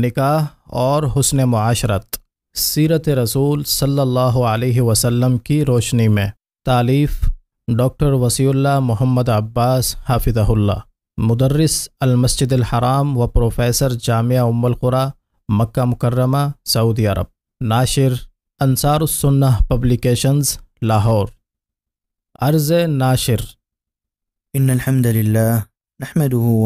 نکاح اور حسن معاشرت سیرت رسول صلی اللہ علیہ وسلم کی روشنی میں تعلیف ڈاکٹر وسیع اللہ محمد عباس حافظ اللہ مدرس المسجد الحرام و پروفیسر جامعہ ام القرا مکہ مکرمہ سعودی عرب ناشر انصار السنہ پبلیکیشنز لاہور عرض ناشر ان الحمد للہ نحمده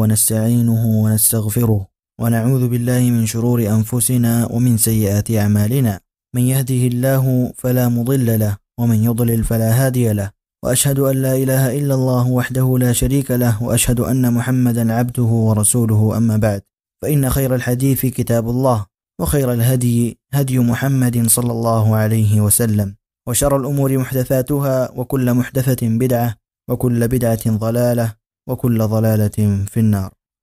ونستغفره ونعوذ بالله من شرور أنفسنا ومن سيئات أعمالنا من يهده الله فلا مضل له ومن يضلل فلا هادي له وأشهد أن لا إله إلا الله وحده لا شريك له وأشهد أن محمدا عبده ورسوله أما بعد فإن خير الحديث كتاب الله وخير الهدي هدي محمد صلى الله عليه وسلم وشر الأمور محدثاتها وكل محدثة بدعة وكل بدعة ضلالة وكل ضلالة في النار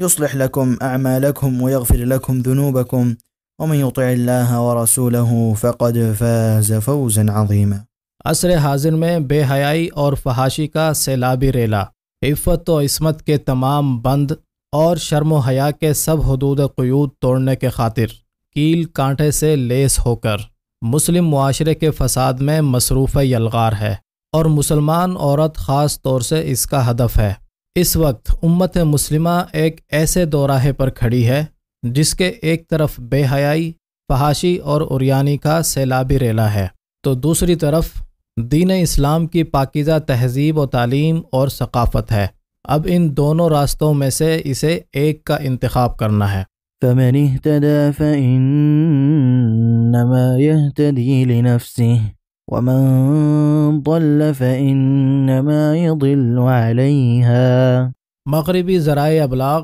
يصلح لكم لكم أعمالكم ويغفر ذنوبكم ومن يطع الله ورسوله فقد فاز فوزا عظيما عصر حاضر میں بے حیائی اور فحاشی کا سیلابی ریلا عفت و عصمت کے تمام بند اور شرم و حیا کے سب حدود قیود توڑنے کے خاطر کیل کانٹے سے لیس ہو کر مسلم معاشرے کے فساد میں مصروف یلغار ہے اور مسلمان عورت خاص طور سے اس کا ہدف ہے اس وقت امت مسلمہ ایک ایسے دوراہے پر کھڑی ہے جس کے ایک طرف بے حیائی پہاشی اور اریانی کا سیلابی ریلا ہے تو دوسری طرف دین اسلام کی پاکیزہ تہذیب و تعلیم اور ثقافت ہے اب ان دونوں راستوں میں سے اسے ایک کا انتخاب کرنا ہے ومن ضل فإنما يضل عليها مغربی ذرائع ابلاغ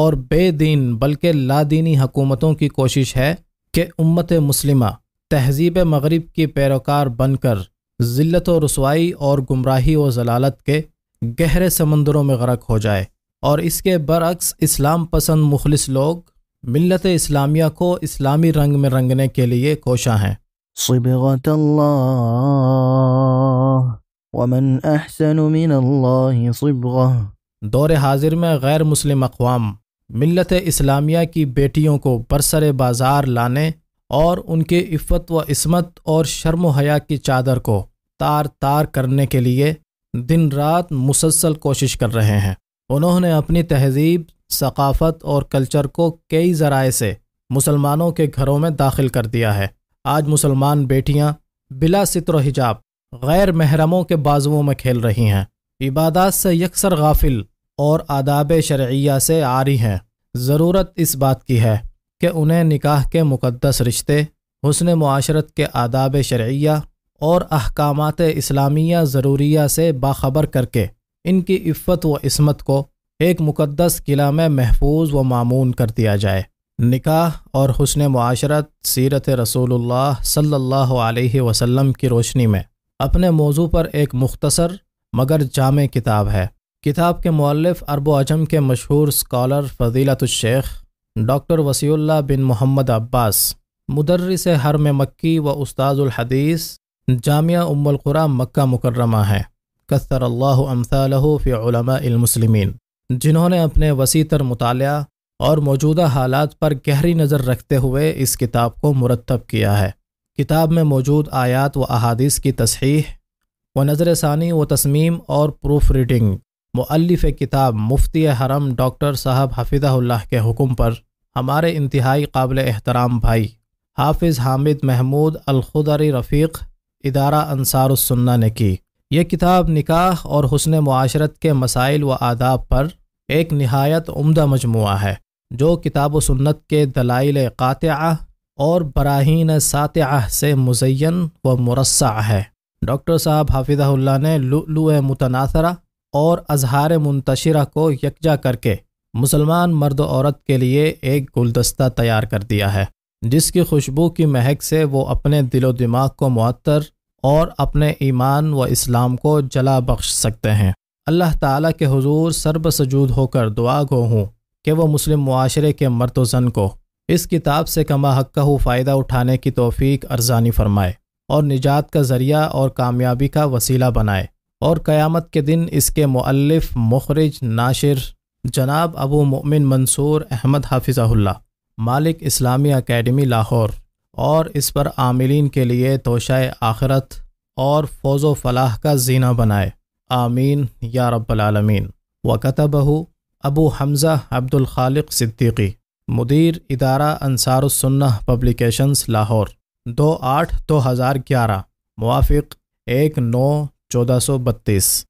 اور بے دین بلکہ لادینی حکومتوں کی کوشش ہے کہ امت مسلمہ تہذیب مغرب کی پیروکار بن کر ذلت و رسوائی اور گمراہی و ضلالت کے گہرے سمندروں میں غرق ہو جائے اور اس کے برعکس اسلام پسند مخلص لوگ ملت اسلامیہ کو اسلامی رنگ میں رنگنے کے لیے کوشاں ہیں صبغة ومن احسن من دور حاضر میں غیر مسلم اقوام ملت اسلامیہ کی بیٹیوں کو برسر بازار لانے اور ان کے عفت و عصمت اور شرم و حیا کی چادر کو تار تار کرنے کے لیے دن رات مسلسل کوشش کر رہے ہیں انہوں نے اپنی تہذیب ثقافت اور کلچر کو کئی ذرائع سے مسلمانوں کے گھروں میں داخل کر دیا ہے آج مسلمان بیٹیاں بلا ستر و حجاب غیر محرموں کے بازوؤں میں کھیل رہی ہیں عبادات سے یکسر غافل اور آداب شرعیہ سے آ رہی ہیں ضرورت اس بات کی ہے کہ انہیں نکاح کے مقدس رشتے حسن معاشرت کے آداب شرعیہ اور احکامات اسلامیہ ضروریہ سے باخبر کر کے ان کی عفت و عصمت کو ایک مقدس قلعہ میں محفوظ و معمون کر دیا جائے نکاح اور حسن معاشرت سیرت رسول اللہ صلی اللہ علیہ وسلم کی روشنی میں اپنے موضوع پر ایک مختصر مگر جامع کتاب ہے کتاب کے مؤلف ارب و اجم کے مشہور اسکالر فضیلت الشیخ ڈاکٹر وسیع اللہ بن محمد عباس مدرس حرم مکی و استاذ الحدیث جامعہ ام القرا مکہ مکرمہ ہیں کثر اللہ امثالہ فی علماء المسلمین جنہوں نے اپنے وسیع تر مطالعہ اور موجودہ حالات پر گہری نظر رکھتے ہوئے اس کتاب کو مرتب کیا ہے کتاب میں موجود آیات و احادیث کی تصحیح و نظر ثانی و تصمیم اور پروف ریڈنگ مؤلف کتاب مفتی حرم ڈاکٹر صاحب حفظہ اللہ کے حکم پر ہمارے انتہائی قابل احترام بھائی حافظ حامد محمود الخدر رفیق ادارہ انصار السنہ نے کی یہ کتاب نکاح اور حسن معاشرت کے مسائل و آداب پر ایک نہایت عمدہ مجموعہ ہے جو کتاب و سنت کے دلائل قاطعہ اور براہین ساتعہ سے مزین و مرصع ہے ڈاکٹر صاحب حافظہ اللہ نے لو متناثرہ اور اظہار منتشرہ کو یکجا کر کے مسلمان مرد و عورت کے لیے ایک گلدستہ تیار کر دیا ہے جس کی خوشبو کی مہک سے وہ اپنے دل و دماغ کو معطر اور اپنے ایمان و اسلام کو جلا بخش سکتے ہیں اللہ تعالیٰ کے حضور سرب سجود ہو کر دعا گو ہوں کہ وہ مسلم معاشرے کے مرد و زن کو اس کتاب سے کما حقہ و فائدہ اٹھانے کی توفیق ارزانی فرمائے اور نجات کا ذریعہ اور کامیابی کا وسیلہ بنائے اور قیامت کے دن اس کے مؤلف مخرج ناشر جناب ابو مؤمن منصور احمد حافظہ اللہ مالک اسلامی اکیڈمی لاہور اور اس پر عاملین کے لیے توشہ آخرت اور فوز و فلاح کا زینہ بنائے آمین یا رب العالمین بہو ابو حمزہ عبد الخالق صدیقی مدیر ادارہ انصار السنہ پبلیکیشنز لاہور دو آٹھ دو ہزار گیارہ موافق ایک نو چودہ سو بتیس